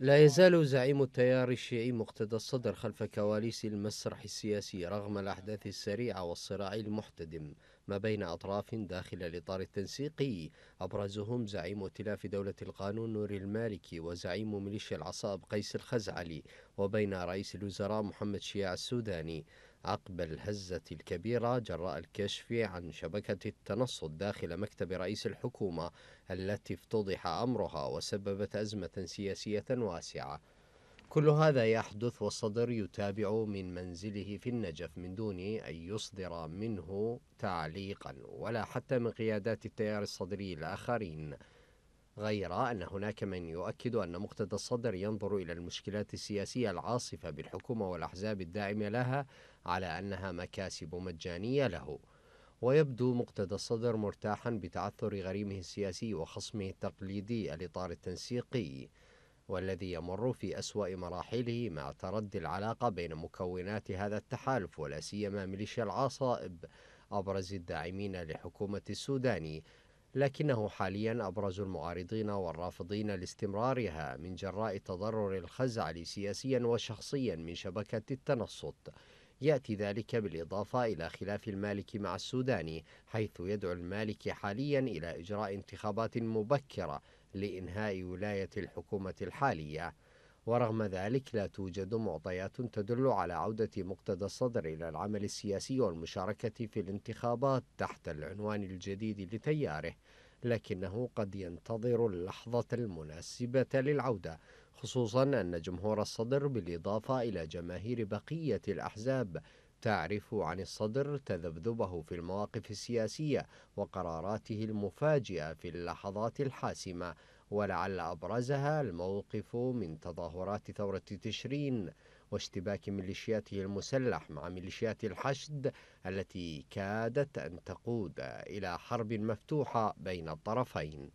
لا يزال زعيم التيار الشيعي مقتدى الصدر خلف كواليس المسرح السياسي رغم الأحداث السريعة والصراع المحتدم ما بين أطراف داخل الإطار التنسيقي أبرزهم زعيم ائتلاف دولة القانون نور المالكي وزعيم ميليشيا العصاب قيس الخزعلي وبين رئيس الوزراء محمد شياع السوداني عقب الهزة الكبيرة جراء الكشف عن شبكة التنصت داخل مكتب رئيس الحكومة التي افتضح أمرها وسببت أزمة سياسية واسعة. كل هذا يحدث والصدر يتابع من منزله في النجف من دون أن يصدر منه تعليقا ولا حتى من قيادات التيار الصدري الآخرين. غير أن هناك من يؤكد أن مقتدى الصدر ينظر إلى المشكلات السياسية العاصفة بالحكومة والأحزاب الداعمة لها على أنها مكاسب مجانية له ويبدو مقتدى الصدر مرتاحا بتعثر غريمه السياسي وخصمه التقليدي الإطار التنسيقي والذي يمر في أسوأ مراحله مع تردي العلاقة بين مكونات هذا التحالف ولا سيما ميليشيا العصائب أبرز الداعمين لحكومة السوداني لكنه حاليا أبرز المعارضين والرافضين لاستمرارها من جراء تضرر الخزعلي سياسيا وشخصيا من شبكة التنصت يأتي ذلك بالإضافة إلى خلاف المالك مع السوداني حيث يدعو المالك حاليا إلى إجراء انتخابات مبكرة لإنهاء ولاية الحكومة الحالية ورغم ذلك لا توجد معطيات تدل على عودة مقتدى الصدر إلى العمل السياسي والمشاركة في الانتخابات تحت العنوان الجديد لتياره لكنه قد ينتظر اللحظة المناسبة للعودة خصوصا أن جمهور الصدر بالإضافة إلى جماهير بقية الأحزاب تعرف عن الصدر تذبذبه في المواقف السياسية وقراراته المفاجئة في اللحظات الحاسمة ولعل أبرزها الموقف من تظاهرات ثورة تشرين واشتباك ميليشياته المسلح مع ميليشيات الحشد التي كادت أن تقود إلى حرب مفتوحة بين الطرفين